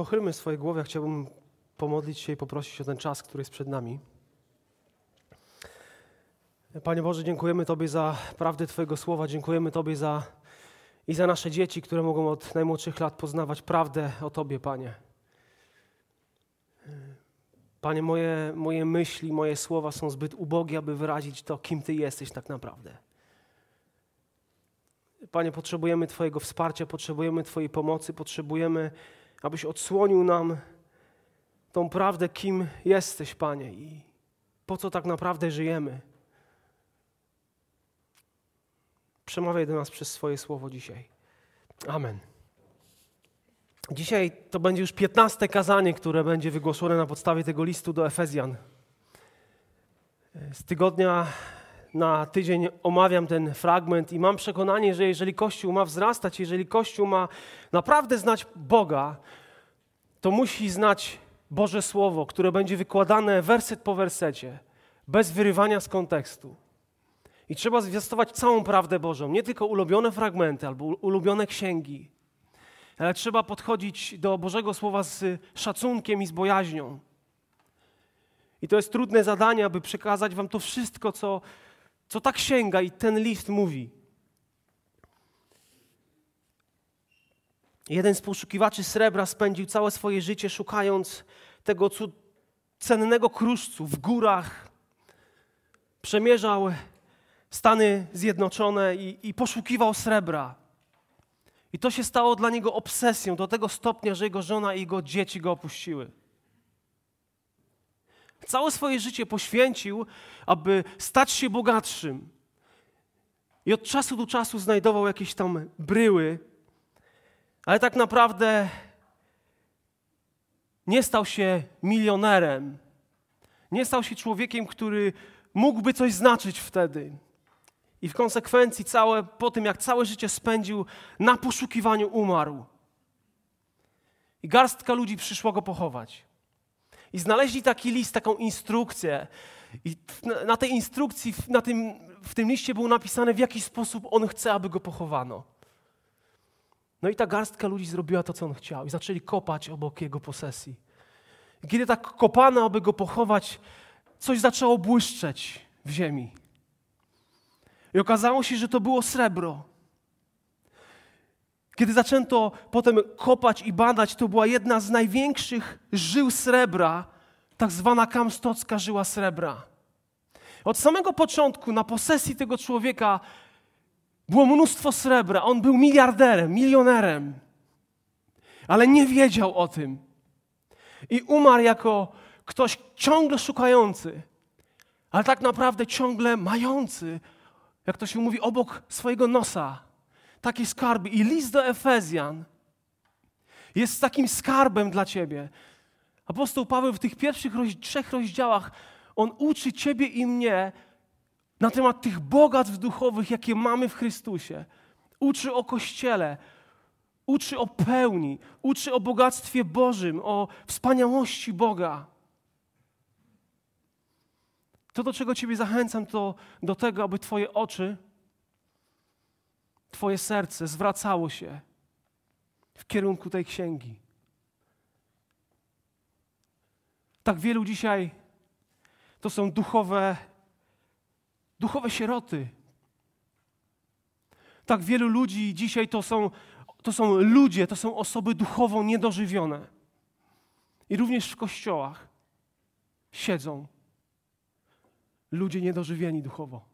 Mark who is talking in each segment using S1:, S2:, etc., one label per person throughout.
S1: pochylmy swoje głowy, chciałbym pomodlić się i poprosić o ten czas, który jest przed nami. Panie Boże, dziękujemy Tobie za prawdę Twojego słowa, dziękujemy Tobie za i za nasze dzieci, które mogą od najmłodszych lat poznawać prawdę o Tobie, Panie. Panie, moje, moje myśli, moje słowa są zbyt ubogie, aby wyrazić to, kim Ty jesteś tak naprawdę. Panie, potrzebujemy Twojego wsparcia, potrzebujemy Twojej pomocy, potrzebujemy abyś odsłonił nam tą prawdę, kim jesteś, Panie, i po co tak naprawdę żyjemy. Przemawiaj do nas przez swoje słowo dzisiaj. Amen. Dzisiaj to będzie już piętnaste kazanie, które będzie wygłoszone na podstawie tego listu do Efezjan. Z tygodnia na tydzień omawiam ten fragment i mam przekonanie, że jeżeli Kościół ma wzrastać, jeżeli Kościół ma naprawdę znać Boga, to musi znać Boże Słowo, które będzie wykładane werset po wersecie, bez wyrywania z kontekstu. I trzeba zwiastować całą prawdę Bożą, nie tylko ulubione fragmenty albo ulubione księgi, ale trzeba podchodzić do Bożego Słowa z szacunkiem i z bojaźnią. I to jest trudne zadanie, aby przekazać Wam to wszystko, co co ta księga i ten list mówi? Jeden z poszukiwaczy srebra spędził całe swoje życie szukając tego cud cennego kruszcu w górach. Przemierzał Stany Zjednoczone i, i poszukiwał srebra. I to się stało dla niego obsesją do tego stopnia, że jego żona i jego dzieci go opuściły. Całe swoje życie poświęcił, aby stać się bogatszym. I od czasu do czasu znajdował jakieś tam bryły, ale tak naprawdę nie stał się milionerem. Nie stał się człowiekiem, który mógłby coś znaczyć wtedy. I w konsekwencji całe, po tym, jak całe życie spędził na poszukiwaniu, umarł. I garstka ludzi przyszła go pochować. I znaleźli taki list, taką instrukcję. I na tej instrukcji, na tym, w tym liście było napisane, w jaki sposób on chce, aby go pochowano. No i ta garstka ludzi zrobiła to, co on chciał, i zaczęli kopać obok jego posesji. I kiedy tak kopano, aby go pochować, coś zaczęło błyszczeć w ziemi. I okazało się, że to było srebro. Kiedy zaczęto potem kopać i badać, to była jedna z największych żył srebra, tak zwana kamstocka żyła srebra. Od samego początku na posesji tego człowieka było mnóstwo srebra. On był miliarderem, milionerem, ale nie wiedział o tym. I umarł jako ktoś ciągle szukający, ale tak naprawdę ciągle mający, jak to się mówi, obok swojego nosa takie skarby. I list do Efezjan jest takim skarbem dla ciebie. Apostoł Paweł w tych pierwszych roz trzech rozdziałach, on uczy ciebie i mnie na temat tych bogactw duchowych, jakie mamy w Chrystusie. Uczy o Kościele, uczy o pełni, uczy o bogactwie Bożym, o wspaniałości Boga. To, do czego Ciebie zachęcam, to do tego, aby Twoje oczy Twoje serce zwracało się w kierunku tej księgi. Tak wielu dzisiaj to są duchowe, duchowe sieroty. Tak wielu ludzi dzisiaj to są, to są ludzie, to są osoby duchowo niedożywione. I również w kościołach siedzą ludzie niedożywieni duchowo.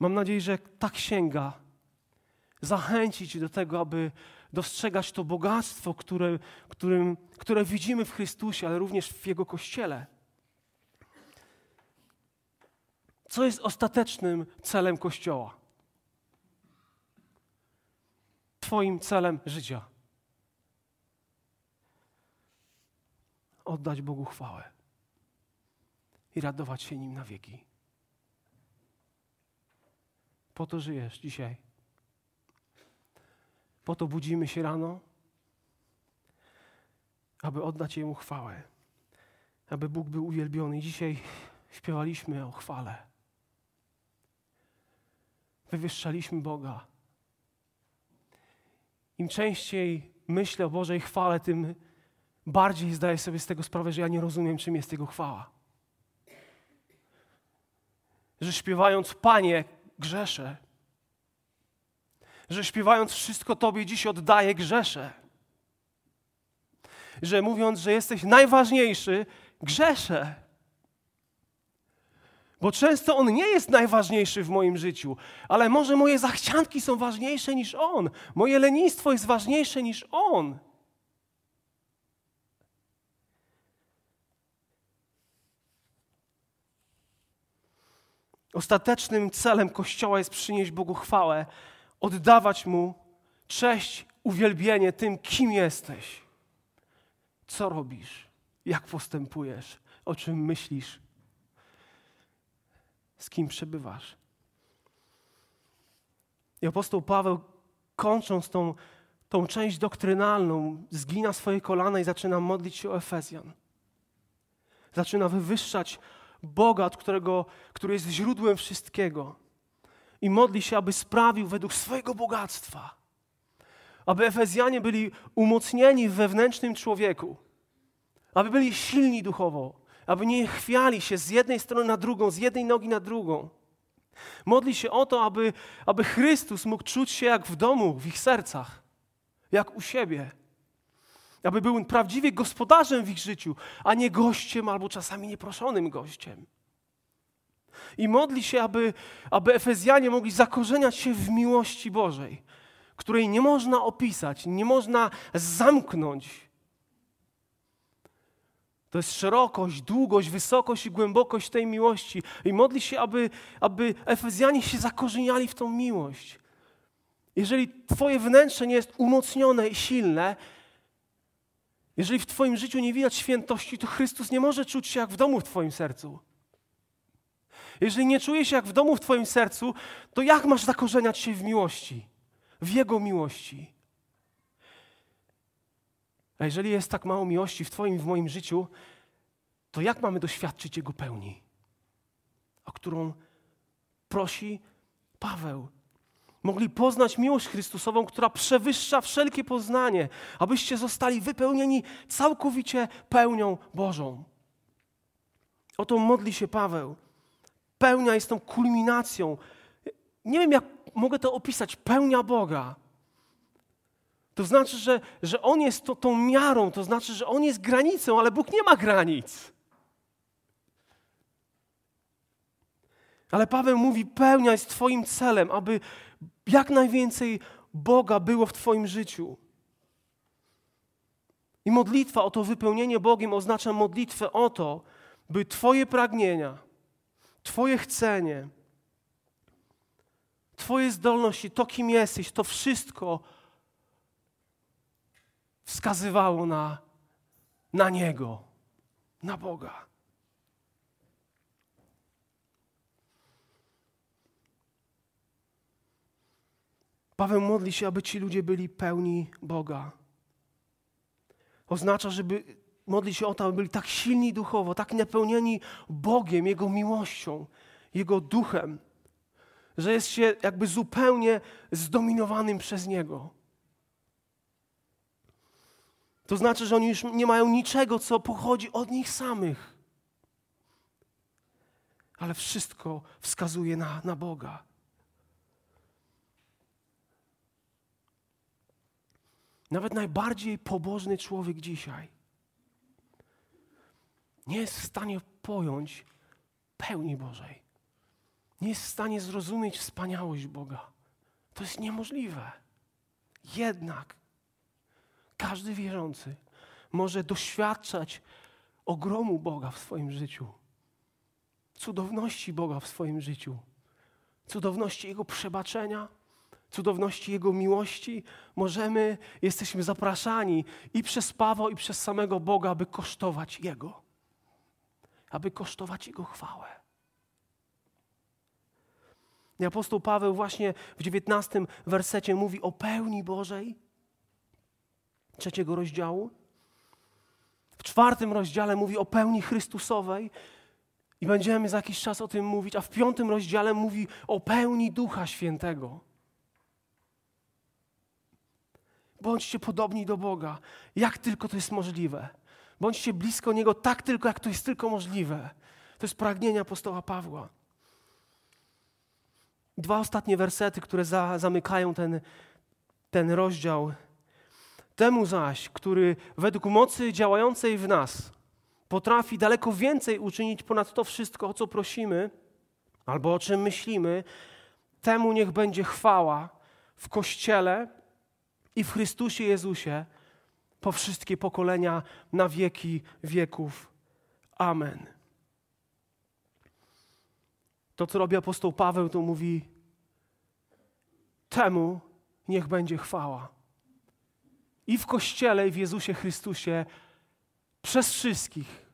S1: Mam nadzieję, że ta księga zachęci Cię do tego, aby dostrzegać to bogactwo, które, którym, które widzimy w Chrystusie, ale również w Jego Kościele. Co jest ostatecznym celem Kościoła? Twoim celem życia. Oddać Bogu chwałę i radować się Nim na wieki. Po to żyjesz dzisiaj. Po to budzimy się rano, aby oddać Jemu chwałę, aby Bóg był uwielbiony. dzisiaj śpiewaliśmy o chwale. Wywyższaliśmy Boga. Im częściej myślę o Bożej chwale, tym bardziej zdaję sobie z tego sprawę, że ja nie rozumiem, czym jest Jego chwała. Że śpiewając Panie, grzeszę. Że śpiewając wszystko Tobie dziś oddaję grzeszę. Że mówiąc, że jesteś najważniejszy, grzeszę. Bo często on nie jest najważniejszy w moim życiu, ale może moje zachcianki są ważniejsze niż on, moje lenistwo jest ważniejsze niż on. Ostatecznym celem Kościoła jest przynieść Bogu chwałę, oddawać Mu cześć, uwielbienie tym, kim jesteś, co robisz, jak postępujesz, o czym myślisz, z kim przebywasz. I apostoł Paweł, kończąc tą, tą część doktrynalną, zgina swoje kolana i zaczyna modlić się o Efezjan. Zaczyna wywyższać Boga, od którego, który jest źródłem wszystkiego. I modli się, aby sprawił według swojego bogactwa, aby Efezjanie byli umocnieni w wewnętrznym człowieku, aby byli silni duchowo, aby nie chwiali się z jednej strony na drugą, z jednej nogi na drugą. Modli się o to, aby, aby Chrystus mógł czuć się jak w domu, w ich sercach, jak u siebie aby był prawdziwie gospodarzem w ich życiu, a nie gościem albo czasami nieproszonym gościem. I modli się, aby, aby Efezjanie mogli zakorzeniać się w miłości Bożej, której nie można opisać, nie można zamknąć. To jest szerokość, długość, wysokość i głębokość tej miłości. I modli się, aby, aby Efezjanie się zakorzeniali w tą miłość. Jeżeli Twoje wnętrze nie jest umocnione i silne, jeżeli w Twoim życiu nie widać świętości, to Chrystus nie może czuć się jak w domu w Twoim sercu. Jeżeli nie czuje się jak w domu w Twoim sercu, to jak masz zakorzeniać się w miłości, w Jego miłości? A jeżeli jest tak mało miłości w Twoim i w moim życiu, to jak mamy doświadczyć Jego pełni, o którą prosi Paweł? mogli poznać miłość Chrystusową, która przewyższa wszelkie poznanie, abyście zostali wypełnieni całkowicie pełnią Bożą. Oto modli się Paweł. Pełnia jest tą kulminacją. Nie wiem, jak mogę to opisać. Pełnia Boga. To znaczy, że, że On jest to, tą miarą, to znaczy, że On jest granicą, ale Bóg nie ma granic. Ale Paweł mówi: pełnia jest Twoim celem, aby jak najwięcej Boga było w Twoim życiu. I modlitwa o to wypełnienie Bogiem oznacza modlitwę o to, by Twoje pragnienia, Twoje chcenie, Twoje zdolności, to kim jesteś, to wszystko wskazywało na, na Niego, na Boga. Paweł modli się, aby ci ludzie byli pełni Boga. Oznacza, żeby modli się o to, aby byli tak silni duchowo, tak napełnieni Bogiem, Jego miłością, Jego duchem, że jest się jakby zupełnie zdominowanym przez Niego. To znaczy, że oni już nie mają niczego, co pochodzi od nich samych. Ale wszystko wskazuje na, na Boga. Nawet najbardziej pobożny człowiek dzisiaj nie jest w stanie pojąć pełni Bożej. Nie jest w stanie zrozumieć wspaniałość Boga. To jest niemożliwe. Jednak każdy wierzący może doświadczać ogromu Boga w swoim życiu, cudowności Boga w swoim życiu, cudowności Jego przebaczenia, cudowności Jego miłości, możemy, jesteśmy zapraszani i przez Pawła, i przez samego Boga, aby kosztować Jego, aby kosztować Jego chwałę. I apostoł Paweł właśnie w dziewiętnastym wersecie mówi o pełni Bożej, trzeciego rozdziału. W czwartym rozdziale mówi o pełni Chrystusowej i będziemy za jakiś czas o tym mówić, a w piątym rozdziale mówi o pełni Ducha Świętego. Bądźcie podobni do Boga, jak tylko to jest możliwe. Bądźcie blisko Niego tak tylko, jak to jest tylko możliwe. To jest pragnienie apostoła Pawła. Dwa ostatnie wersety, które za, zamykają ten, ten rozdział. Temu zaś, który według mocy działającej w nas potrafi daleko więcej uczynić ponad to wszystko, o co prosimy albo o czym myślimy, temu niech będzie chwała w Kościele i w Chrystusie Jezusie po wszystkie pokolenia na wieki wieków. Amen. To, co robi apostoł Paweł, to mówi: Temu niech będzie chwała. I w Kościele, i w Jezusie Chrystusie, przez wszystkich,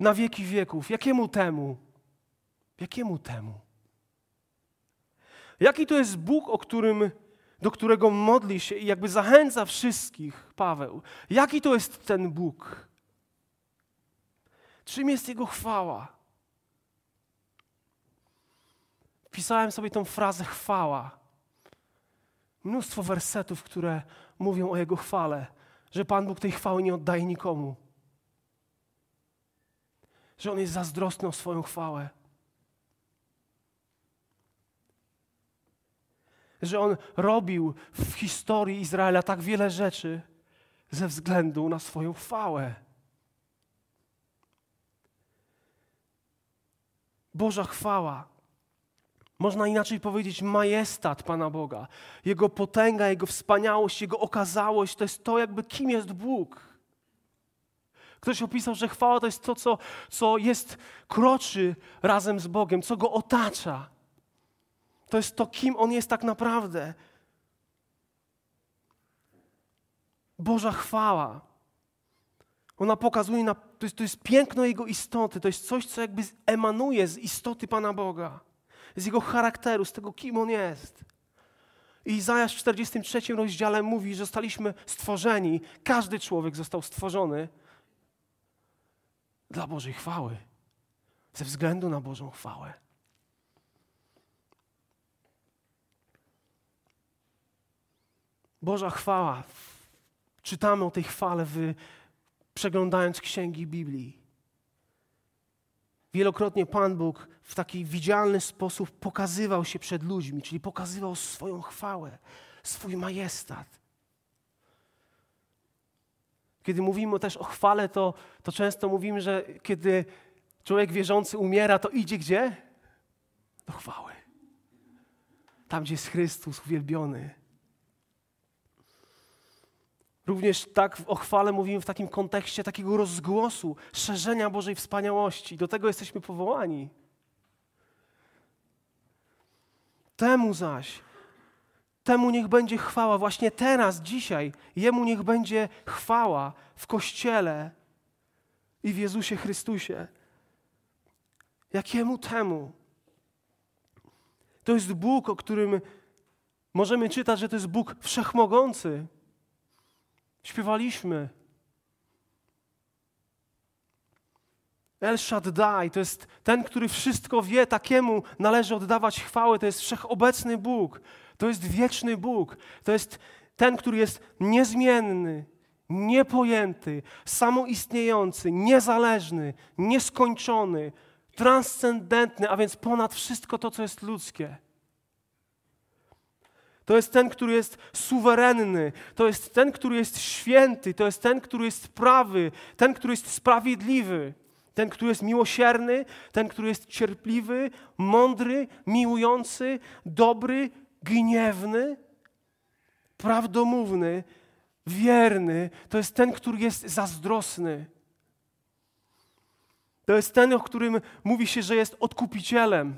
S1: na wieki wieków. Jakiemu temu? Jakiemu temu? Jaki to jest Bóg, o którym do którego modli się i jakby zachęca wszystkich Paweł. Jaki to jest ten Bóg? Czym jest Jego chwała? Pisałem sobie tą frazę chwała. Mnóstwo wersetów, które mówią o Jego chwale, że Pan Bóg tej chwały nie oddaje nikomu, że On jest zazdrosny o swoją chwałę że on robił w historii Izraela tak wiele rzeczy ze względu na swoją chwałę. Boża chwała. Można inaczej powiedzieć majestat Pana Boga, Jego potęga, Jego wspaniałość, Jego okazałość, to jest to, jakby kim jest Bóg. Ktoś opisał, że chwała to jest to, co, co jest, kroczy razem z Bogiem, co Go otacza. To jest to, kim On jest tak naprawdę. Boża chwała. Ona pokazuje, na, to, jest, to jest piękno Jego istoty, to jest coś, co jakby emanuje z istoty Pana Boga, z Jego charakteru, z tego, kim On jest. I Izajasz w 43 rozdziale mówi, że zostaliśmy stworzeni, każdy człowiek został stworzony dla Bożej chwały, ze względu na Bożą chwałę. Boża chwała. Czytamy o tej chwale w, przeglądając księgi Biblii. Wielokrotnie Pan Bóg w taki widzialny sposób pokazywał się przed ludźmi, czyli pokazywał swoją chwałę, swój majestat. Kiedy mówimy też o chwale, to, to często mówimy, że kiedy człowiek wierzący umiera, to idzie gdzie? Do chwały. Tam, gdzie jest Chrystus uwielbiony. Również tak o chwale mówimy w takim kontekście takiego rozgłosu, szerzenia Bożej wspaniałości. Do tego jesteśmy powołani. Temu zaś, temu niech będzie chwała właśnie teraz, dzisiaj. Jemu niech będzie chwała w Kościele i w Jezusie Chrystusie. Jakiemu temu? To jest Bóg, o którym możemy czytać, że to jest Bóg wszechmogący Śpiewaliśmy. El Shaddai to jest ten, który wszystko wie, takiemu należy oddawać chwałę. To jest wszechobecny Bóg, to jest wieczny Bóg, to jest ten, który jest niezmienny, niepojęty, samoistniejący, niezależny, nieskończony, transcendentny, a więc ponad wszystko to, co jest ludzkie. To jest ten, który jest suwerenny, to jest ten, który jest święty, to jest ten, który jest prawy, ten, który jest sprawiedliwy, ten, który jest miłosierny, ten, który jest cierpliwy, mądry, miłujący, dobry, gniewny, prawdomówny, wierny. To jest ten, który jest zazdrosny. To jest ten, o którym mówi się, że jest odkupicielem,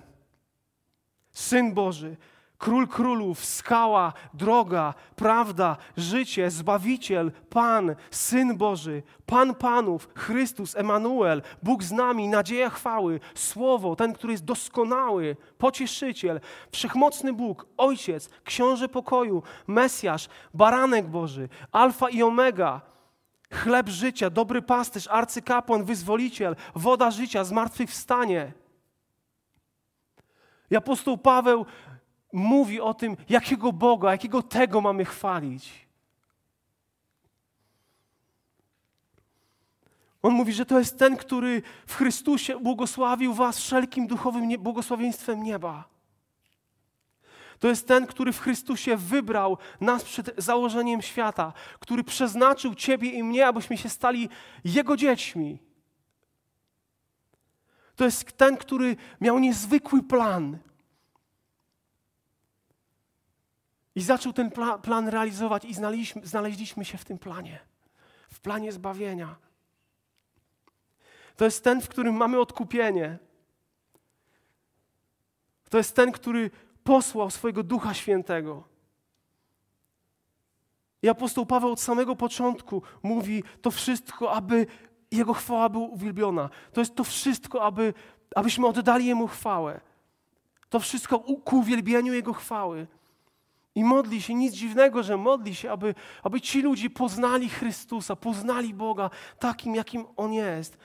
S1: syn Boży Król królów, skała, droga, prawda, życie, Zbawiciel, Pan, Syn Boży, Pan Panów, Chrystus, Emanuel, Bóg z nami, nadzieja chwały, Słowo, ten, który jest doskonały, pocieszyciel, wszechmocny Bóg, Ojciec, Książę pokoju, Mesjasz, Baranek Boży, Alfa i Omega, chleb życia, dobry pasterz, arcykapłan, wyzwoliciel, woda życia, zmartwychwstanie. I apostoł Paweł mówi o tym, jakiego Boga, jakiego tego mamy chwalić. On mówi, że to jest ten, który w Chrystusie błogosławił was wszelkim duchowym nie błogosławieństwem nieba. To jest ten, który w Chrystusie wybrał nas przed założeniem świata, który przeznaczył Ciebie i mnie, abyśmy się stali Jego dziećmi. To jest ten, który miał niezwykły plan, I zaczął ten pla plan realizować, i znaleźliśmy, znaleźliśmy się w tym planie w planie zbawienia. To jest ten, w którym mamy odkupienie. To jest ten, który posłał swojego Ducha Świętego. I apostoł Paweł od samego początku mówi to wszystko, aby Jego chwała była uwielbiona. To jest to wszystko, aby, abyśmy oddali Jemu chwałę. To wszystko ku uwielbieniu Jego chwały. I modli się, nic dziwnego, że modli się, aby, aby ci ludzie poznali Chrystusa, poznali Boga takim, jakim On jest.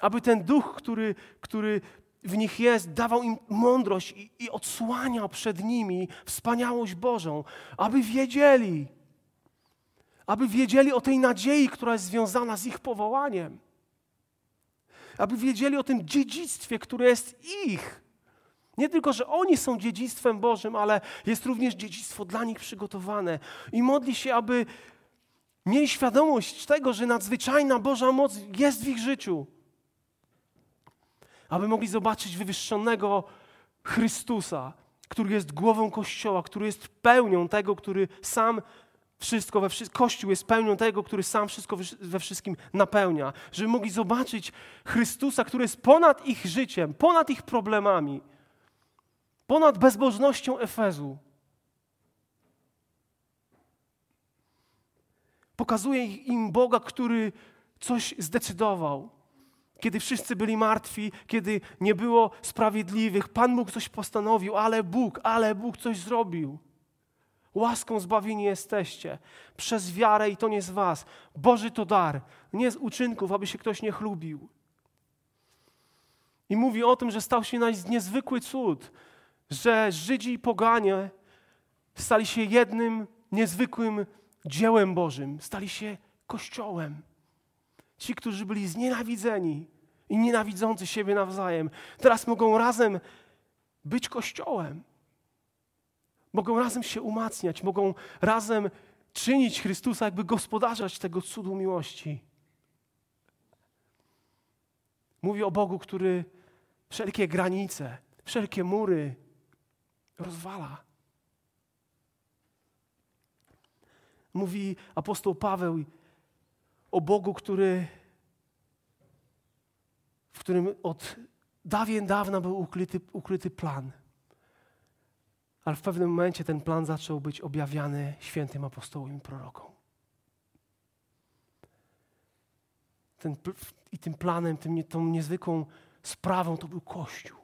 S1: Aby ten duch, który, który w nich jest, dawał im mądrość i, i odsłaniał przed nimi wspaniałość Bożą, aby wiedzieli, aby wiedzieli o tej nadziei, która jest związana z ich powołaniem, aby wiedzieli o tym dziedzictwie, które jest ich nie tylko, że oni są dziedzictwem Bożym, ale jest również dziedzictwo dla nich przygotowane. I modli się, aby mieli świadomość tego, że nadzwyczajna Boża moc jest w ich życiu. Aby mogli zobaczyć wywyższonego Chrystusa, który jest głową Kościoła, który jest pełnią tego, który sam wszystko we wszystkim, Kościół jest pełnią tego, który sam wszystko we wszystkim napełnia. Żeby mogli zobaczyć Chrystusa, który jest ponad ich życiem, ponad ich problemami ponad bezbożnością Efezu. Pokazuje im Boga, który coś zdecydował. Kiedy wszyscy byli martwi, kiedy nie było sprawiedliwych, Pan Bóg coś postanowił, ale Bóg, ale Bóg coś zrobił. Łaską zbawieni jesteście, przez wiarę i to nie z was. Boży to dar, nie z uczynków, aby się ktoś nie chlubił. I mówi o tym, że stał się niezwykły cud, że Żydzi i poganie stali się jednym niezwykłym dziełem Bożym, stali się Kościołem. Ci, którzy byli znienawidzeni i nienawidzący siebie nawzajem, teraz mogą razem być Kościołem. Mogą razem się umacniać, mogą razem czynić Chrystusa, jakby gospodarzać tego cudu miłości. Mówi o Bogu, który wszelkie granice, wszelkie mury, rozwala. Mówi apostoł Paweł o Bogu, który, w którym od dawien dawna był ukryty, ukryty plan. Ale w pewnym momencie ten plan zaczął być objawiany świętym apostołom i prorokom. Ten, I tym planem, tym, tą niezwykłą sprawą to był Kościół.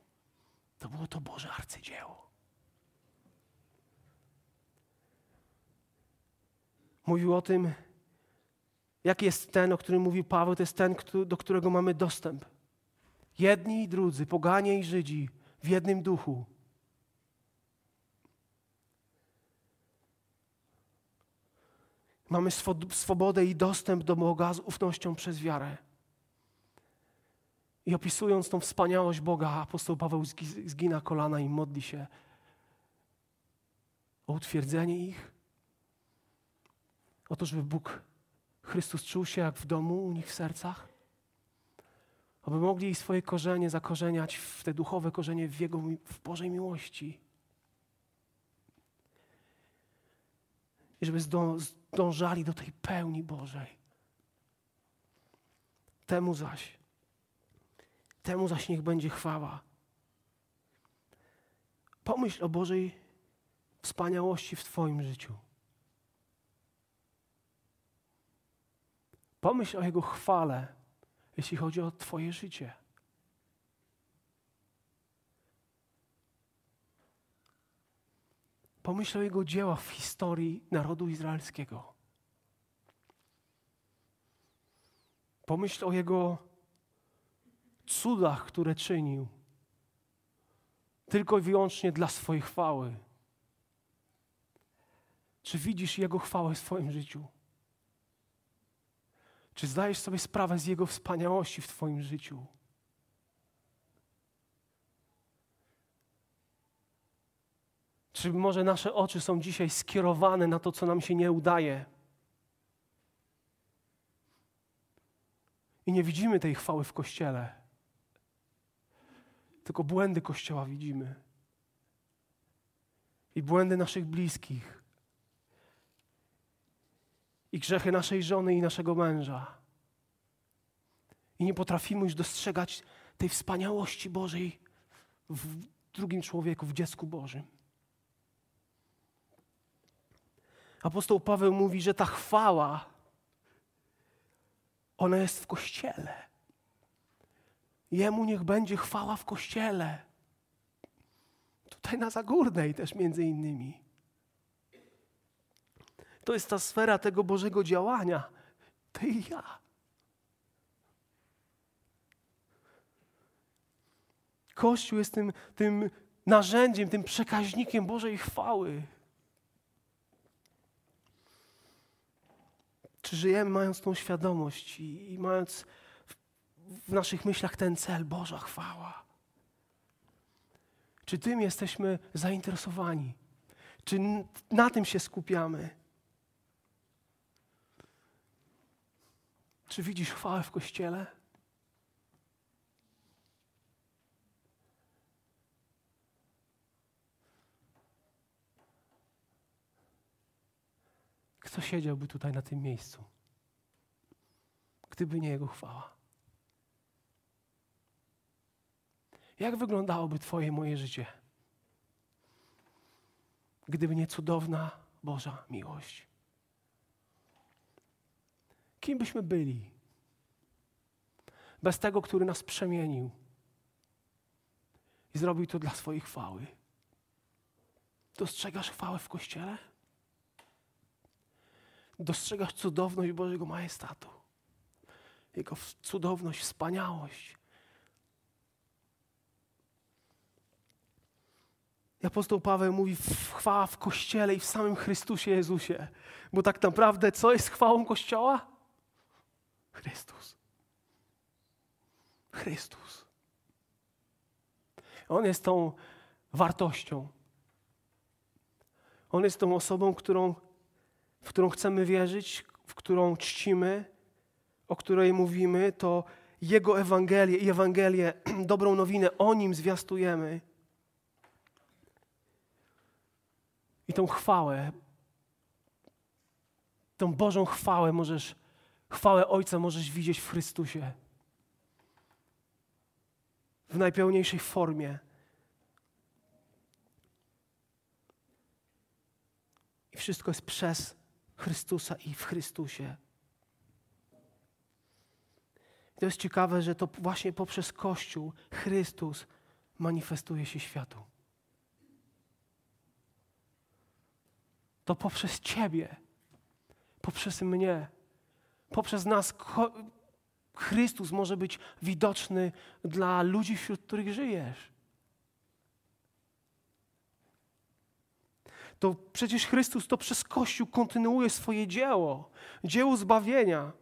S1: To było to Boże arcydzieło. mówił o tym, jaki jest ten, o którym mówił Paweł, to jest ten, do którego mamy dostęp. Jedni i drudzy, poganie i Żydzi, w jednym duchu. Mamy swobodę i dostęp do Boga z ufnością przez wiarę. I opisując tą wspaniałość Boga, apostoł Paweł zgina kolana i modli się o utwierdzenie ich o to, żeby Bóg, Chrystus czuł się jak w domu u nich w sercach? Aby mogli swoje korzenie zakorzeniać w te duchowe korzenie w, Jego, w Bożej miłości. I żeby zdążali do tej pełni Bożej. Temu zaś, temu zaś niech będzie chwała. Pomyśl o Bożej wspaniałości w Twoim życiu. Pomyśl o Jego chwale, jeśli chodzi o Twoje życie. Pomyśl o Jego dziełach w historii narodu izraelskiego. Pomyśl o Jego cudach, które czynił. Tylko i wyłącznie dla swojej chwały. Czy widzisz Jego chwałę w swoim życiu? Czy zdajesz sobie sprawę z Jego wspaniałości w Twoim życiu? Czy może nasze oczy są dzisiaj skierowane na to, co nam się nie udaje? I nie widzimy tej chwały w kościele, tylko błędy kościoła widzimy i błędy naszych bliskich i grzechy naszej żony i naszego męża. I nie potrafimy już dostrzegać tej wspaniałości Bożej w drugim człowieku, w dziecku Bożym. Apostoł Paweł mówi, że ta chwała, ona jest w kościele. Jemu niech będzie chwała w kościele. Tutaj na Zagórnej też między innymi. To jest ta sfera tego Bożego działania. Ty i ja. Kościół jest tym, tym narzędziem, tym przekaźnikiem Bożej chwały. Czy żyjemy mając tą świadomość i, i mając w, w naszych myślach ten cel, Boża chwała? Czy tym jesteśmy zainteresowani? Czy na tym się skupiamy? Czy widzisz chwałę w kościele? Kto siedziałby tutaj na tym miejscu, gdyby nie Jego chwała? Jak wyglądałoby Twoje moje życie, gdyby nie cudowna Boża miłość? kim byśmy byli bez tego, który nas przemienił i zrobił to dla swojej chwały? Dostrzegasz chwałę w Kościele? Dostrzegasz cudowność Bożego Majestatu, Jego cudowność, wspaniałość. Apostoł Paweł mówi chwała w Kościele i w samym Chrystusie Jezusie, bo tak naprawdę co jest chwałą Kościoła? Chrystus. Chrystus. On jest tą wartością. On jest tą osobą, którą, w którą chcemy wierzyć, w którą czcimy, o której mówimy, to Jego Ewangelię i Ewangelię, dobrą nowinę o Nim zwiastujemy. I tą chwałę, tą Bożą chwałę możesz Chwałę Ojca możesz widzieć w Chrystusie. W najpełniejszej formie. I wszystko jest przez Chrystusa i w Chrystusie. I to jest ciekawe, że to właśnie poprzez Kościół Chrystus manifestuje się światu. To poprzez Ciebie, poprzez mnie Poprzez nas Chrystus może być widoczny dla ludzi, wśród których żyjesz. To przecież Chrystus to przez Kościół kontynuuje swoje dzieło, dzieło zbawienia.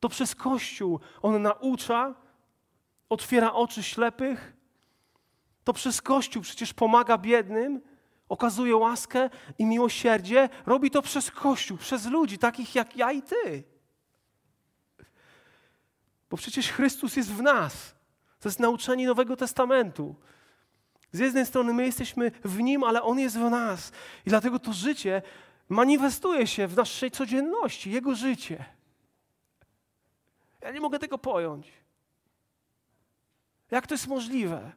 S1: To przez Kościół on naucza, otwiera oczy ślepych. To przez Kościół przecież pomaga biednym okazuje łaskę i miłosierdzie, robi to przez Kościół, przez ludzi takich jak ja i ty. Bo przecież Chrystus jest w nas. To jest nauczenie Nowego Testamentu. Z jednej strony my jesteśmy w Nim, ale On jest w nas. I dlatego to życie manifestuje się w naszej codzienności, Jego życie. Ja nie mogę tego pojąć. Jak to jest możliwe?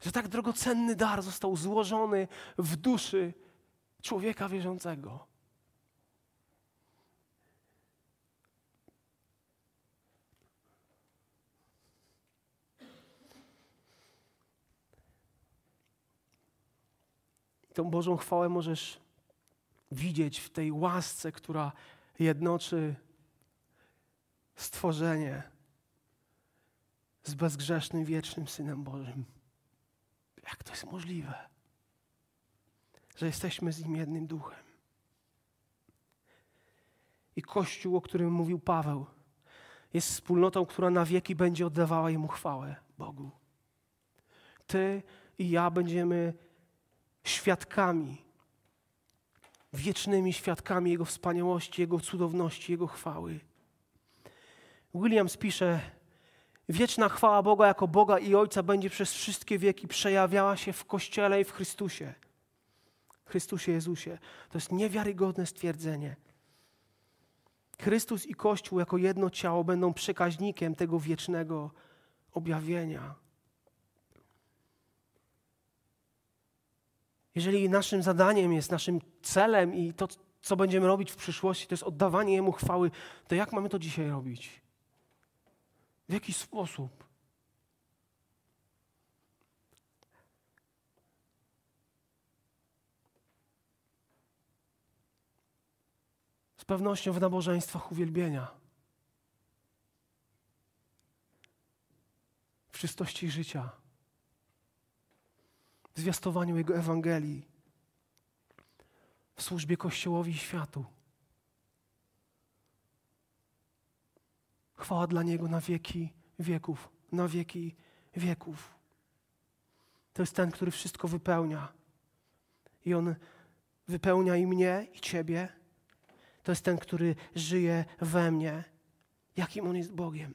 S1: że tak drogocenny dar został złożony w duszy człowieka wierzącego. Tą Bożą chwałę możesz widzieć w tej łasce, która jednoczy stworzenie z bezgrzesznym, wiecznym Synem Bożym. Jak to jest możliwe, że jesteśmy z Nim jednym duchem? I Kościół, o którym mówił Paweł, jest wspólnotą, która na wieki będzie oddawała Jemu chwałę, Bogu. Ty i ja będziemy świadkami, wiecznymi świadkami Jego wspaniałości, Jego cudowności, Jego chwały. Williams pisze, Wieczna chwała Boga jako Boga i Ojca będzie przez wszystkie wieki przejawiała się w Kościele i w Chrystusie. Chrystusie Jezusie. To jest niewiarygodne stwierdzenie. Chrystus i Kościół jako jedno ciało będą przekaźnikiem tego wiecznego objawienia. Jeżeli naszym zadaniem jest, naszym celem i to, co będziemy robić w przyszłości, to jest oddawanie Jemu chwały, to jak mamy to dzisiaj robić? w jakiś sposób. Z pewnością w nabożeństwach uwielbienia. W czystości życia. W zwiastowaniu Jego Ewangelii. W służbie Kościołowi i światu. Chwała dla Niego na wieki wieków, na wieki wieków. To jest ten, który wszystko wypełnia. I on wypełnia i mnie, i Ciebie. To jest ten, który żyje we mnie. Jakim on jest Bogiem?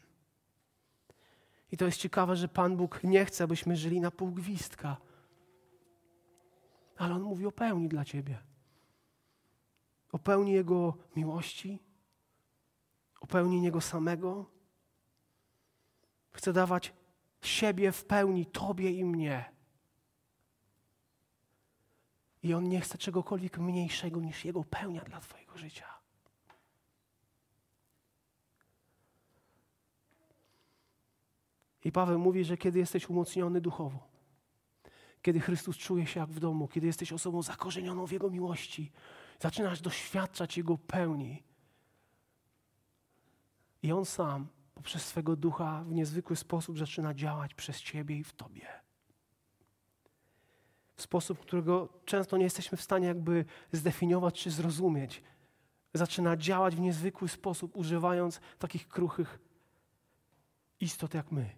S1: I to jest ciekawe, że Pan Bóg nie chce, abyśmy żyli na pół gwizdka. Ale on mówi o pełni dla Ciebie. O pełni Jego miłości, o pełni Niego samego. chce dawać siebie w pełni Tobie i mnie. I On nie chce czegokolwiek mniejszego niż Jego pełnia dla Twojego życia. I Paweł mówi, że kiedy jesteś umocniony duchowo, kiedy Chrystus czuje się jak w domu, kiedy jesteś osobą zakorzenioną w Jego miłości, zaczynasz doświadczać Jego pełni i On sam poprzez swego ducha w niezwykły sposób zaczyna działać przez Ciebie i w Tobie. W sposób, którego często nie jesteśmy w stanie jakby zdefiniować czy zrozumieć. Zaczyna działać w niezwykły sposób, używając takich kruchych istot jak my.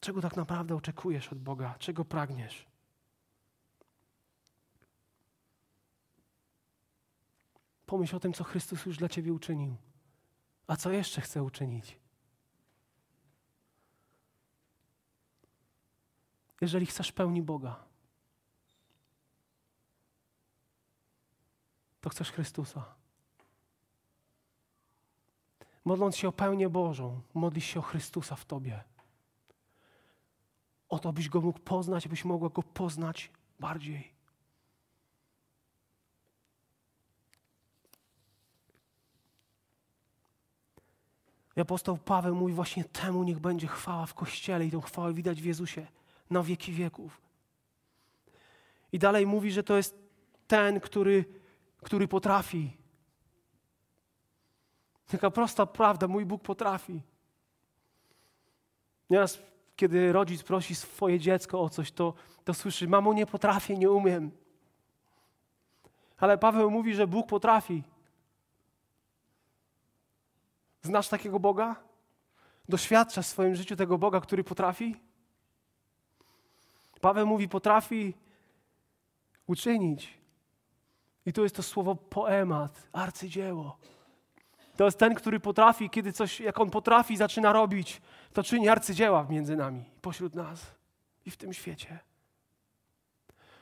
S1: Czego tak naprawdę oczekujesz od Boga? Czego pragniesz? Pomyśl o tym, co Chrystus już dla ciebie uczynił. A co jeszcze chce uczynić? Jeżeli chcesz pełni Boga, to chcesz Chrystusa. Modląc się o pełnię Bożą, modlisz się o Chrystusa w tobie. O to, byś go mógł poznać, byś mogła go poznać bardziej. I apostoł Paweł mówi właśnie temu niech będzie chwała w Kościele i tą chwałę widać w Jezusie na wieki wieków. I dalej mówi, że to jest ten, który, który potrafi. Taka prosta prawda, mój Bóg potrafi. Nieraz, kiedy rodzic prosi swoje dziecko o coś, to, to słyszy: Mamo, nie potrafię, nie umiem. Ale Paweł mówi, że Bóg potrafi. Znasz takiego Boga? Doświadczasz w swoim życiu tego Boga, który potrafi? Paweł mówi: potrafi uczynić. I to jest to słowo poemat, arcydzieło. To jest ten, który potrafi, kiedy coś, jak on potrafi, zaczyna robić, to czyni arcydzieła między nami, pośród nas i w tym świecie.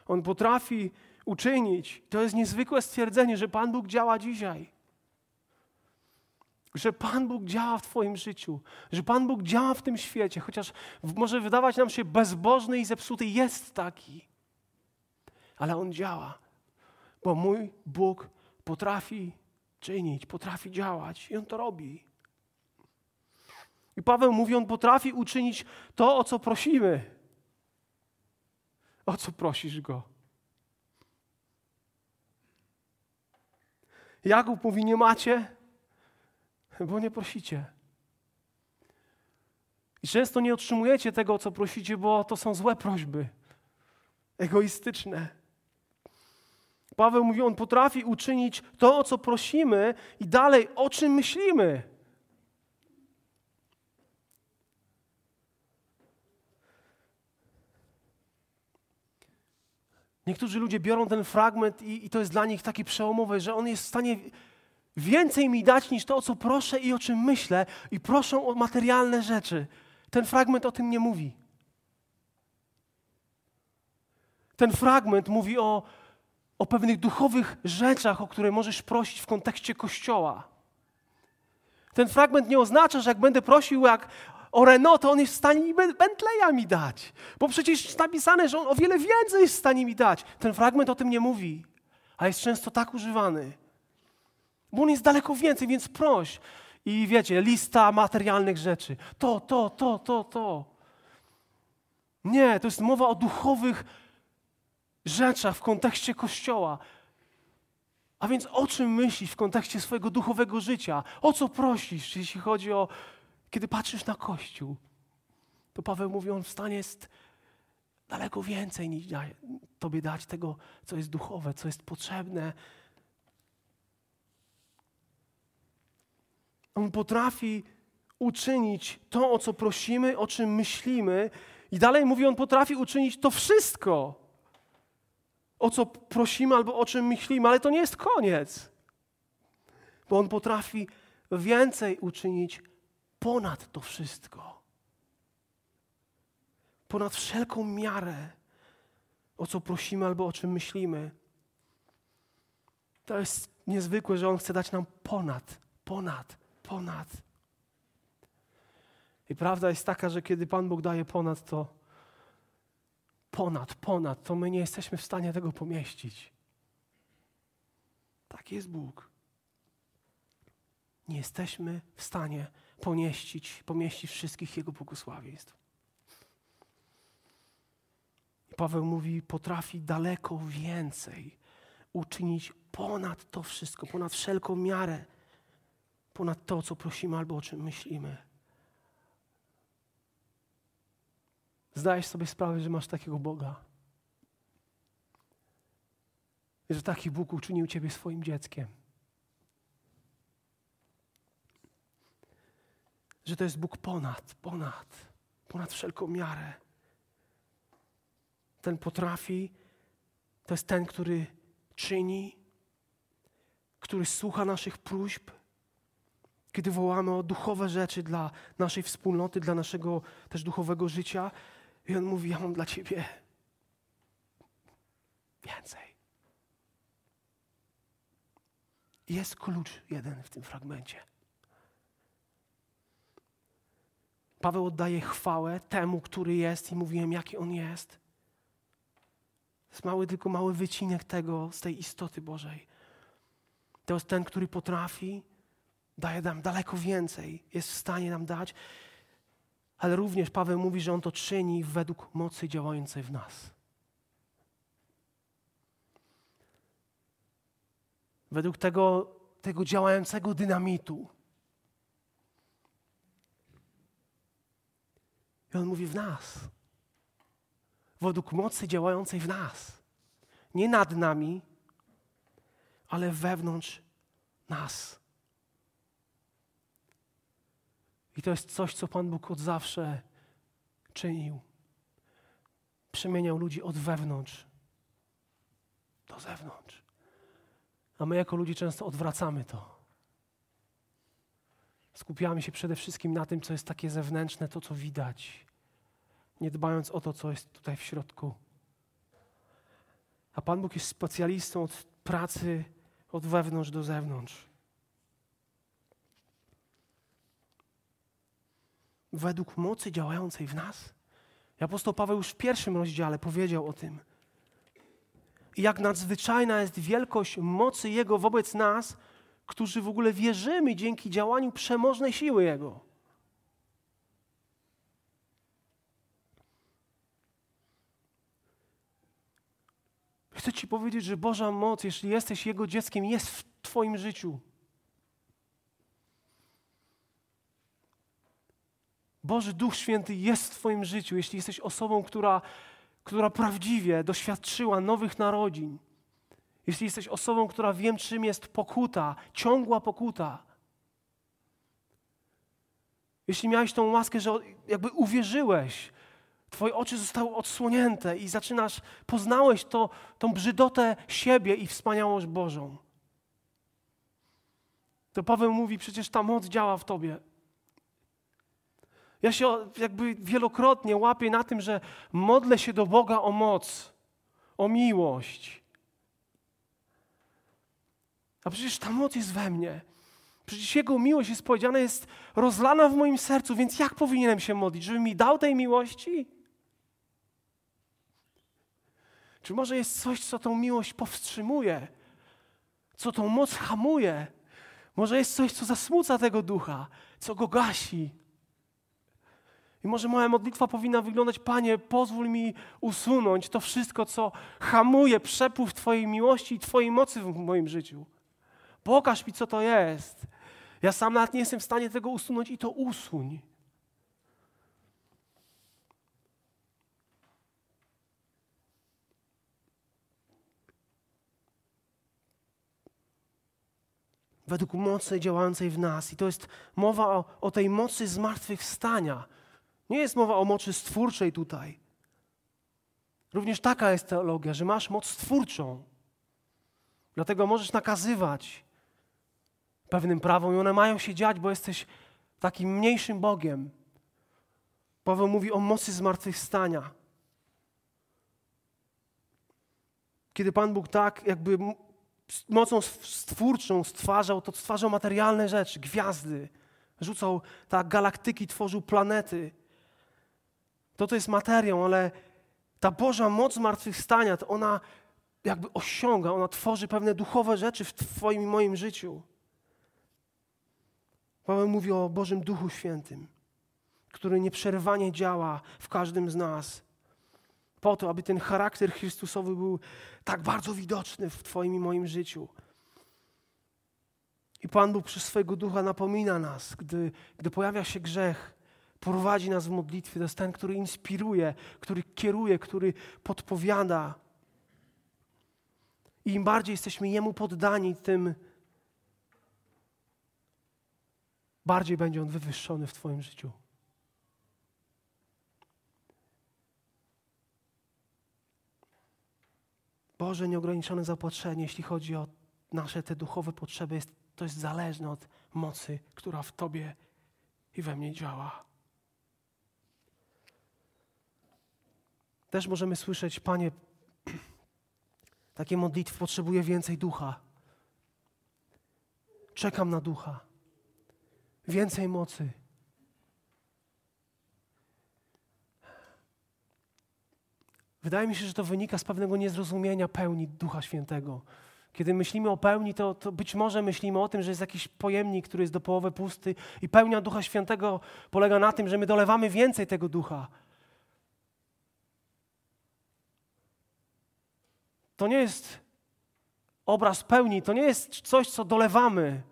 S1: On potrafi uczynić. To jest niezwykłe stwierdzenie, że Pan Bóg działa dzisiaj że Pan Bóg działa w Twoim życiu, że Pan Bóg działa w tym świecie, chociaż może wydawać nam się bezbożny i zepsuty, jest taki, ale On działa, bo mój Bóg potrafi czynić, potrafi działać i On to robi. I Paweł mówi, On potrafi uczynić to, o co prosimy. O co prosisz Go? Jakub mówi, nie macie, bo nie prosicie. I często nie otrzymujecie tego, co prosicie, bo to są złe prośby, egoistyczne. Paweł mówi, on potrafi uczynić to, o co prosimy, i dalej o czym myślimy. Niektórzy ludzie biorą ten fragment i, i, to jest dla nich takie przełomowe, że on jest w stanie więcej mi dać niż to, o co proszę i o czym myślę, i proszą o materialne rzeczy. Ten fragment o tym nie mówi. Ten fragment mówi o, o pewnych duchowych rzeczach, o które możesz prosić w kontekście Kościoła. Ten fragment nie oznacza, że jak będę prosił jak o Renault, to on jest w stanie mi Bentleya mi dać. Bo przecież jest napisane, że on o wiele więcej jest w stanie mi dać. Ten fragment o tym nie mówi, a jest często tak używany. Bo On jest daleko więcej, więc proś. I wiecie, lista materialnych rzeczy. To, to, to, to, to. Nie, to jest mowa o duchowych rzeczach w kontekście Kościoła. A więc o czym myślisz w kontekście swojego duchowego życia? O co prosisz, jeśli chodzi o, kiedy patrzysz na Kościół? To Paweł mówi, on w stanie jest daleko więcej niż tobie dać tego, co jest duchowe, co jest potrzebne On potrafi uczynić to, o co prosimy, o czym myślimy. I dalej mówi, on potrafi uczynić to wszystko, o co prosimy albo o czym myślimy, ale to nie jest koniec. Bo on potrafi więcej uczynić ponad to wszystko. Ponad wszelką miarę, o co prosimy albo o czym myślimy. To jest niezwykłe, że on chce dać nam ponad, ponad ponad. I prawda jest taka, że kiedy Pan Bóg daje ponad, to ponad, ponad, to my nie jesteśmy w stanie tego pomieścić. Tak jest Bóg. Nie jesteśmy w stanie pomieścić, pomieścić wszystkich Jego błogosławieństw. I Paweł mówi, potrafi daleko więcej uczynić ponad to wszystko, ponad wszelką miarę, ponad to, co prosimy albo o czym myślimy. Zdajesz sobie sprawę, że masz takiego Boga. Że taki Bóg uczynił Ciebie swoim dzieckiem. Że to jest Bóg ponad, ponad, ponad wszelką miarę. Ten potrafi, to jest ten, który czyni, który słucha naszych próśb kiedy wołamy o duchowe rzeczy dla naszej wspólnoty, dla naszego też duchowego życia, i On mówi: Ja mam dla Ciebie więcej. Jest klucz jeden w tym fragmencie. Paweł oddaje chwałę temu, który jest, i mówiłem, jaki on jest. To jest mały, tylko mały wycinek tego z tej istoty Bożej. To jest ten, który potrafi daje nam daleko więcej, jest w stanie nam dać, ale również Paweł mówi, że on to czyni według mocy działającej w nas. Według tego, tego działającego dynamitu. I on mówi w nas. Według mocy działającej w nas. Nie nad nami, ale wewnątrz nas. I to jest coś, co Pan Bóg od zawsze czynił. Przemieniał ludzi od wewnątrz do zewnątrz. A my jako ludzie często odwracamy to. Skupiamy się przede wszystkim na tym, co jest takie zewnętrzne, to co widać, nie dbając o to, co jest tutaj w środku. A Pan Bóg jest specjalistą od pracy od wewnątrz do zewnątrz. według mocy działającej w nas. I apostoł Paweł już w pierwszym rozdziale powiedział o tym. I jak nadzwyczajna jest wielkość mocy Jego wobec nas, którzy w ogóle wierzymy dzięki działaniu przemożnej siły Jego. Chcę Ci powiedzieć, że Boża moc, jeśli jesteś Jego dzieckiem, jest w Twoim życiu. Boży Duch Święty jest w Twoim życiu, jeśli jesteś osobą, która, która prawdziwie doświadczyła nowych narodzin, jeśli jesteś osobą, która wiem, czym jest pokuta, ciągła pokuta, jeśli miałeś tą łaskę, że jakby uwierzyłeś, Twoje oczy zostały odsłonięte i zaczynasz, poznałeś to, tą brzydotę siebie i wspaniałość Bożą. To Paweł mówi, przecież ta moc działa w Tobie. Ja się jakby wielokrotnie łapię na tym, że modlę się do Boga o moc, o miłość. A przecież ta moc jest we mnie. Przecież Jego miłość jest powiedziana, jest rozlana w moim sercu, więc jak powinienem się modlić? Żeby mi dał tej miłości? Czy może jest coś, co tą miłość powstrzymuje? Co tą moc hamuje? Może jest coś, co zasmuca tego ducha, co go gasi? I może moja modlitwa powinna wyglądać, Panie, pozwól mi usunąć to wszystko, co hamuje przepływ Twojej miłości i Twojej mocy w moim życiu. Pokaż mi, co to jest. Ja sam nawet nie jestem w stanie tego usunąć i to usuń. według mocy działającej w nas. I to jest mowa o, o tej mocy zmartwychwstania. Nie jest mowa o mocy stwórczej tutaj. Również taka jest teologia, że masz moc stwórczą. Dlatego możesz nakazywać pewnym prawom i one mają się dziać, bo jesteś takim mniejszym Bogiem. Paweł mówi o mocy zmartwychwstania. Kiedy Pan Bóg tak jakby mocą stwórczą stwarzał, to stwarzał materialne rzeczy, gwiazdy, rzucał tak galaktyki, tworzył planety. To, to jest materią, ale ta Boża moc zmartwychwstania, to ona jakby osiąga, ona tworzy pewne duchowe rzeczy w Twoim i moim życiu. Paweł mówi o Bożym Duchu Świętym, który nieprzerwanie działa w każdym z nas, po to, aby ten charakter Chrystusowy był tak bardzo widoczny w Twoim i moim życiu. I Pan Bóg przez swojego ducha napomina nas, gdy, gdy pojawia się grzech, prowadzi nas w modlitwie. To jest ten, który inspiruje, który kieruje, który podpowiada. I im bardziej jesteśmy Jemu poddani, tym bardziej będzie On wywyższony w Twoim życiu. Boże, nieograniczone zapatrzenie, jeśli chodzi o nasze te duchowe potrzeby, jest, to jest zależne od mocy, która w Tobie i we mnie działa. Też możemy słyszeć, Panie, takie modlitwy potrzebuje więcej ducha. Czekam na ducha. Więcej mocy. Wydaje mi się, że to wynika z pewnego niezrozumienia pełni Ducha Świętego. Kiedy myślimy o pełni, to, to, być może myślimy o tym, że jest jakiś pojemnik, który jest do połowy pusty i pełnia Ducha Świętego polega na tym, że my dolewamy więcej tego Ducha. to nie jest obraz pełni, to nie jest coś, co dolewamy.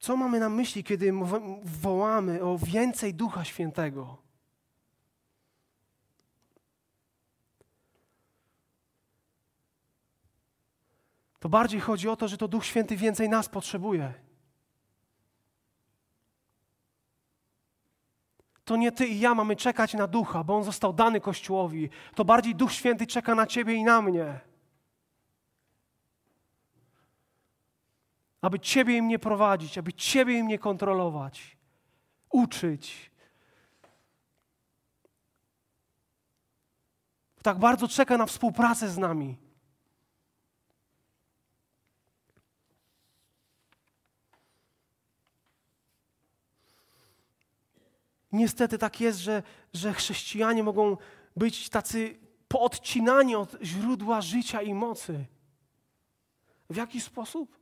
S1: Co mamy na myśli, kiedy wołamy o więcej Ducha Świętego? to bardziej chodzi o to, że to Duch Święty więcej nas potrzebuje. To nie ty i ja mamy czekać na Ducha, bo On został dany Kościołowi. To bardziej Duch Święty czeka na ciebie i na mnie. Aby ciebie i mnie prowadzić, aby ciebie i mnie kontrolować, uczyć. Tak bardzo czeka na współpracę z nami. Niestety tak jest, że, że chrześcijanie mogą być tacy poodcinani od źródła życia i mocy. W jaki sposób?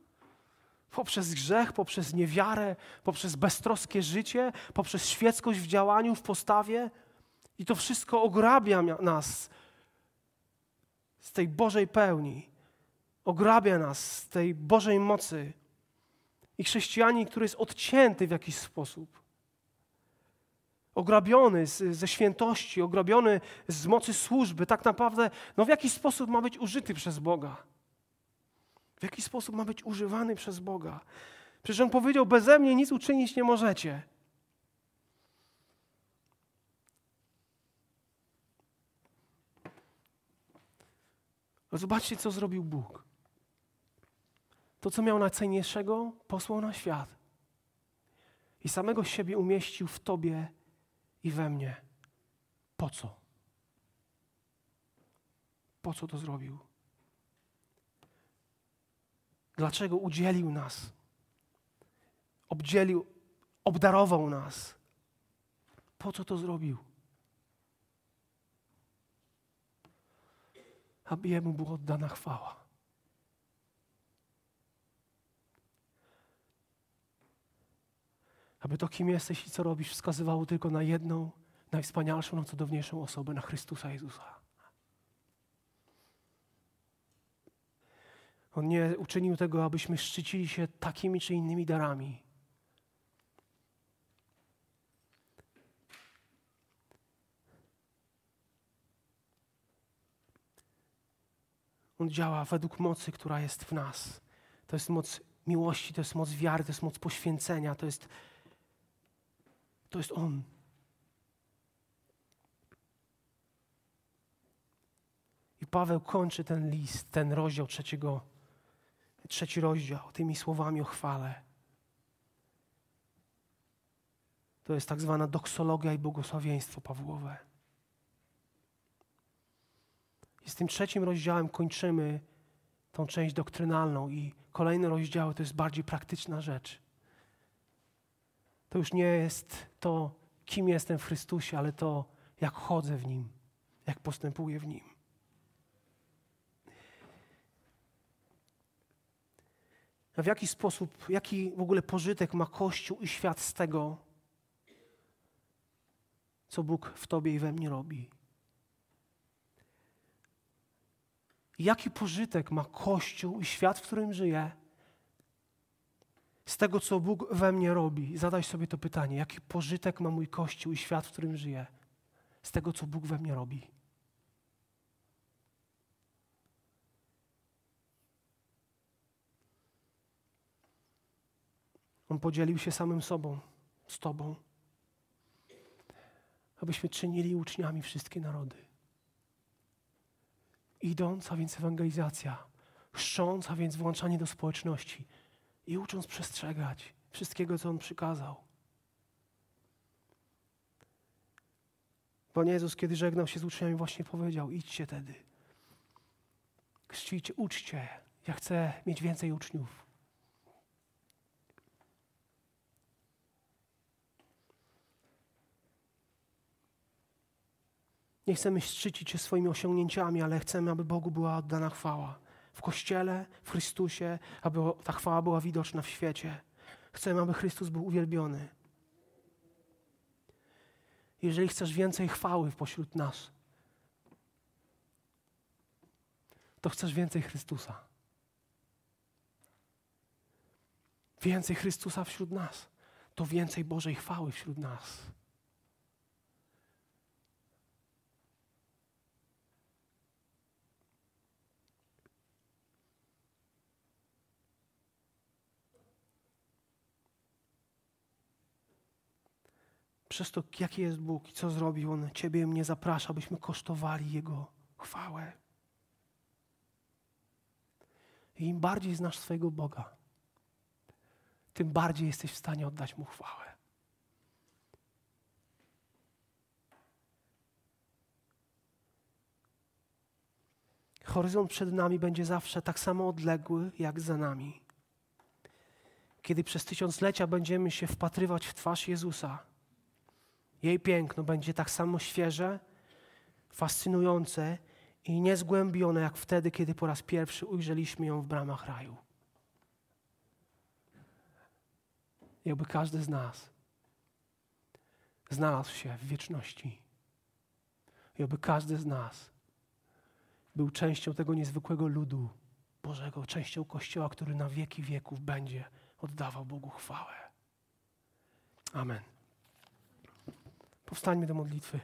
S1: Poprzez grzech, poprzez niewiarę, poprzez beztroskie życie, poprzez świeckość w działaniu, w postawie. I to wszystko ograbia nas z tej Bożej pełni, ograbia nas z tej Bożej mocy. I chrześcijanin, który jest odcięty w jakiś sposób, ograbiony ze świętości, ograbiony z mocy służby, tak naprawdę no w jaki sposób ma być użyty przez Boga? W jaki sposób ma być używany przez Boga? Przecież On powiedział, beze mnie nic uczynić nie możecie. Zobaczcie, co zrobił Bóg. To, co miał najcenniejszego, posłał na świat. I samego siebie umieścił w Tobie i we mnie. Po co? Po co to zrobił? Dlaczego udzielił nas? Obdzielił, obdarował nas. Po co to zrobił? Aby jemu była oddana chwała. aby to, kim jesteś i co robisz, wskazywało tylko na jedną, najwspanialszą, najcudowniejszą osobę, na Chrystusa Jezusa. On nie uczynił tego, abyśmy szczycili się takimi czy innymi darami. On działa według mocy, która jest w nas. To jest moc miłości, to jest moc wiary, to jest moc poświęcenia, to jest to jest On. I Paweł kończy ten list, ten rozdział trzeciego, trzeci rozdział tymi słowami o chwale. To jest tak zwana doksologia i błogosławieństwo Pawłowe. I z tym trzecim rozdziałem kończymy tą część doktrynalną i kolejne rozdziały to jest bardziej praktyczna rzecz. To już nie jest to, kim jestem w Chrystusie, ale to, jak chodzę w Nim, jak postępuję w Nim. A w jaki sposób, jaki w ogóle pożytek ma Kościół i świat z tego, co Bóg w Tobie i we mnie robi? Jaki pożytek ma Kościół i świat, w którym żyję? z tego, co Bóg we mnie robi. Zadaj sobie to pytanie, jaki pożytek ma mój Kościół i świat, w którym żyję, z tego, co Bóg we mnie robi. On podzielił się samym sobą, z Tobą, abyśmy czynili uczniami wszystkie narody. Idąc, a więc ewangelizacja, chrząc, a więc włączanie do społeczności – i ucząc przestrzegać wszystkiego, co On przykazał. Pan Jezus, kiedy żegnał się z uczniami, właśnie powiedział: idźcie tedy, chrzcijcie, uczcie. Ja chcę mieć więcej uczniów. Nie chcemy szczycić się swoimi osiągnięciami, ale chcemy, aby Bogu była oddana chwała w Kościele, w Chrystusie, aby ta chwała była widoczna w świecie. Chcemy, aby Chrystus był uwielbiony. Jeżeli chcesz więcej chwały pośród nas, to chcesz więcej Chrystusa. Więcej Chrystusa wśród nas, to więcej Bożej chwały wśród nas. przez to, jaki jest Bóg i co zrobił, On Ciebie mnie zaprasza, byśmy kosztowali Jego chwałę. I im bardziej znasz swojego Boga, tym bardziej jesteś w stanie oddać Mu chwałę. Horyzont przed nami będzie zawsze tak samo odległy, jak za nami. Kiedy przez tysiąclecia będziemy się wpatrywać w twarz Jezusa, jej piękno będzie tak samo świeże, fascynujące i niezgłębione jak wtedy, kiedy po raz pierwszy ujrzeliśmy ją w bramach raju. Jakby każdy z nas znalazł się w wieczności. Jakby każdy z nas był częścią tego niezwykłego ludu Bożego, częścią Kościoła, który na wieki wieków będzie oddawał Bogu chwałę. Amen. Powstańmy do modlitwy.